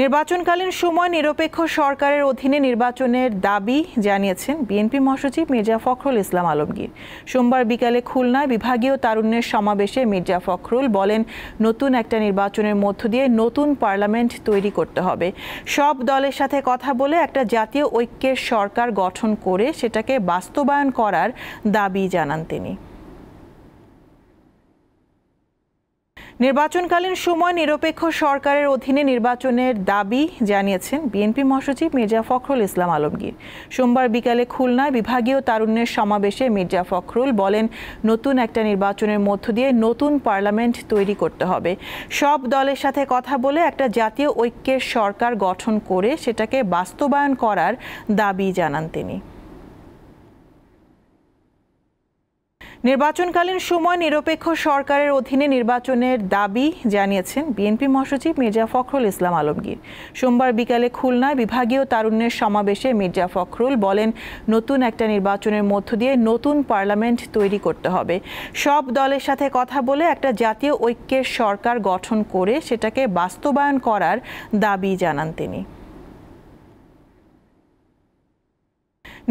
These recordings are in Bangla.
নির্বাচনকালীন সময় নিরপেক্ষ সরকারের অধীনে নির্বাচনের দাবি জানিয়েছেন বিএনপি মহাসচিব মির্জা ফখরুল ইসলাম আলমগীর সোমবার বিকালে খুলনায় বিভাগীয় তারুণ্যের সমাবেশে মির্জা ফখরুল বলেন নতুন একটা নির্বাচনের মধ্য দিয়ে নতুন পার্লামেন্ট তৈরি করতে হবে সব দলের সাথে কথা বলে একটা জাতীয় ঐক্যের সরকার গঠন করে সেটাকে বাস্তবায়ন করার দাবি জানান তিনি নির্বাচনকালীন সময় নিরপেক্ষ সরকারের অধীনে নির্বাচনের দাবি জানিয়েছেন বিএনপি মহাসচিব মির্জা ফখরুল ইসলাম আলমগীর সোমবার বিকালে খুলনায় বিভাগীয় তারুণ্যের সমাবেশে মির্জা ফখরুল বলেন নতুন একটা নির্বাচনের মধ্য দিয়ে নতুন পার্লামেন্ট তৈরি করতে হবে সব দলের সাথে কথা বলে একটা জাতীয় ঐক্যের সরকার গঠন করে সেটাকে বাস্তবায়ন করার দাবি জানান তিনি নির্বাচনকালীন সময় নিরপেক্ষ সরকারের অধীনে নির্বাচনের দাবি জানিয়েছেন বিএনপি মহাসচিব মির্জা ফখরুল ইসলাম আলমগীর সোমবার বিকালে খুলনায় বিভাগীয় তারুণ্যের সমাবেশে মির্জা ফখরুল বলেন নতুন একটা নির্বাচনের মধ্য দিয়ে নতুন পার্লামেন্ট তৈরি করতে হবে সব দলের সাথে কথা বলে একটা জাতীয় ঐক্যের সরকার গঠন করে সেটাকে বাস্তবায়ন করার দাবি জানান তিনি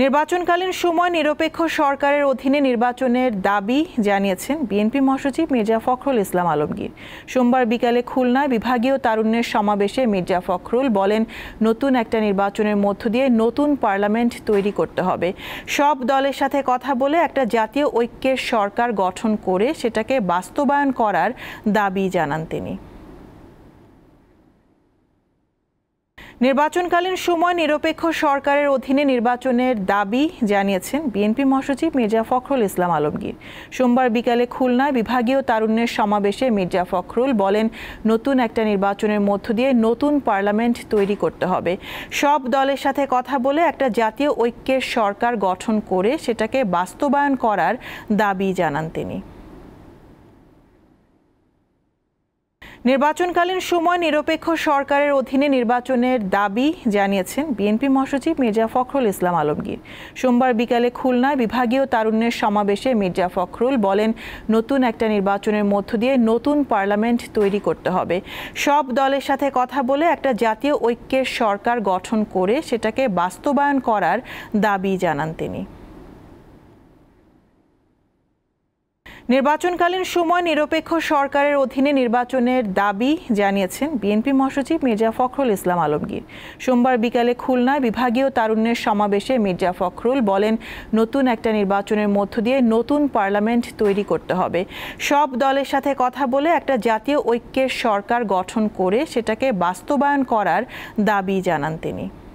নির্বাচনকালীন সময় নিরপেক্ষ সরকারের অধীনে নির্বাচনের দাবি জানিয়েছেন বিএনপি মহাসচিব মির্জা ফখরুল ইসলাম আলমগীর সোমবার বিকালে খুলনায় বিভাগীয় তারুণ্যের সমাবেশে মির্জা ফখরুল বলেন নতুন একটা নির্বাচনের মধ্য দিয়ে নতুন পার্লামেন্ট তৈরি করতে হবে সব দলের সাথে কথা বলে একটা জাতীয় ঐক্যের সরকার গঠন করে সেটাকে বাস্তবায়ন করার দাবি জানান তিনি নির্বাচনকালীন সময় নিরপেক্ষ সরকারের অধীনে নির্বাচনের দাবি জানিয়েছেন বিএনপি মহাসচিব মির্জা ফখরুল ইসলাম আলমগীর সোমবার বিকালে খুলনায় বিভাগীয় তারুণ্যের সমাবেশে মির্জা ফখরুল বলেন নতুন একটা নির্বাচনের মধ্য দিয়ে নতুন পার্লামেন্ট তৈরি করতে হবে সব দলের সাথে কথা বলে একটা জাতীয় ঐক্যের সরকার গঠন করে সেটাকে বাস্তবায়ন করার দাবি জানান তিনি নির্বাচনকালীন সময় নিরপেক্ষ সরকারের অধীনে নির্বাচনের দাবি জানিয়েছেন বিএনপি মহাসচিব মির্জা ফখরুল ইসলাম আলমগীর সোমবার বিকালে খুলনায় বিভাগীয় তারুণ্যের সমাবেশে মির্জা ফখরুল বলেন নতুন একটা নির্বাচনের মধ্য দিয়ে নতুন পার্লামেন্ট তৈরি করতে হবে সব দলের সাথে কথা বলে একটা জাতীয় ঐক্যের সরকার গঠন করে সেটাকে বাস্তবায়ন করার দাবি জানান তিনি নির্বাচনকালীন সময় নিরপেক্ষ সরকারের অধীনে নির্বাচনের দাবি জানিয়েছেন বিএনপি মহাসচিব মির্জা ফখরুল ইসলাম আলমগীর সোমবার বিকালে খুলনায় বিভাগীয় তারুণ্যের সমাবেশে মির্জা ফখরুল বলেন নতুন একটা নির্বাচনের মধ্য দিয়ে নতুন পার্লামেন্ট তৈরি করতে হবে সব দলের সাথে কথা বলে একটা জাতীয় ঐক্যের সরকার গঠন করে সেটাকে বাস্তবায়ন করার দাবি জানান তিনি